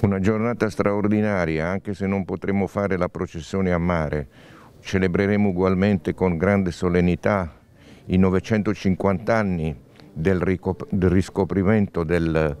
Una giornata straordinaria, anche se non potremo fare la processione a mare. Celebreremo ugualmente con grande solennità i 950 anni del, riscoprimento del,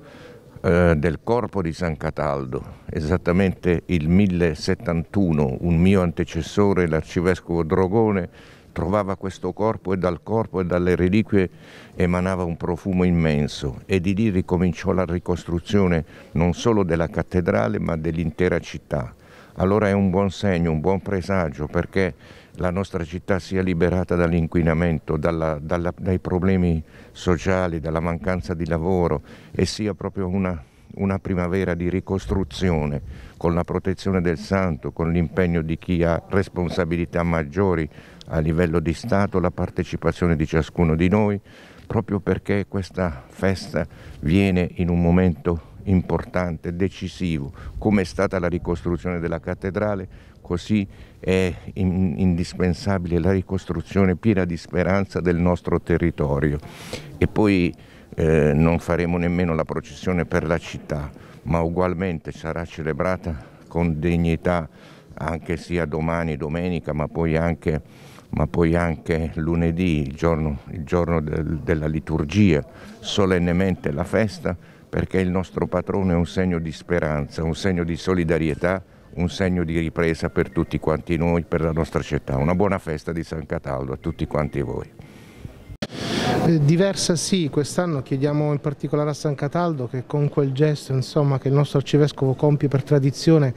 eh, del corpo di San Cataldo, esattamente il 1071. Un mio antecessore, l'arcivescovo Drogone, trovava questo corpo e dal corpo e dalle reliquie emanava un profumo immenso e di lì ricominciò la ricostruzione non solo della cattedrale ma dell'intera città. Allora è un buon segno, un buon presagio perché la nostra città sia liberata dall'inquinamento, dai problemi sociali, dalla mancanza di lavoro e sia proprio una, una primavera di ricostruzione con la protezione del santo, con l'impegno di chi ha responsabilità maggiori a livello di Stato la partecipazione di ciascuno di noi, proprio perché questa festa viene in un momento importante, decisivo, come è stata la ricostruzione della cattedrale, così è in, indispensabile la ricostruzione piena di speranza del nostro territorio. E poi eh, non faremo nemmeno la processione per la città, ma ugualmente sarà celebrata con dignità anche sia domani, domenica, ma poi anche ma poi anche lunedì, il giorno, il giorno del, della liturgia, solennemente la festa, perché il nostro patrono è un segno di speranza, un segno di solidarietà, un segno di ripresa per tutti quanti noi, per la nostra città. Una buona festa di San Cataldo a tutti quanti voi. Eh, diversa sì, quest'anno chiediamo in particolare a San Cataldo che con quel gesto insomma, che il nostro arcivescovo compie per tradizione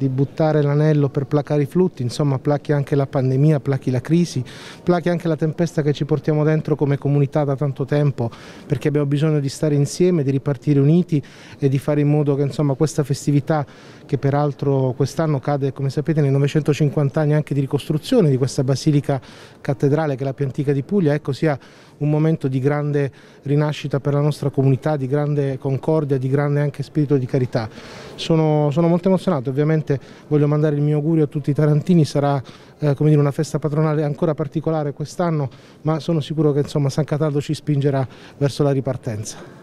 di buttare l'anello per placare i flutti, insomma placchi anche la pandemia, placchi la crisi, placchi anche la tempesta che ci portiamo dentro come comunità da tanto tempo, perché abbiamo bisogno di stare insieme, di ripartire uniti e di fare in modo che insomma, questa festività, che peraltro quest'anno cade, come sapete, nei 950 anni anche di ricostruzione di questa basilica cattedrale che è la più antica di Puglia, ecco, sia un momento di grande rinascita per la nostra comunità, di grande concordia, di grande anche spirito di carità. Sono, sono molto emozionato, ovviamente veramente voglio mandare il mio augurio a tutti i tarantini, sarà eh, dire, una festa patronale ancora particolare quest'anno, ma sono sicuro che insomma, San Cataldo ci spingerà verso la ripartenza.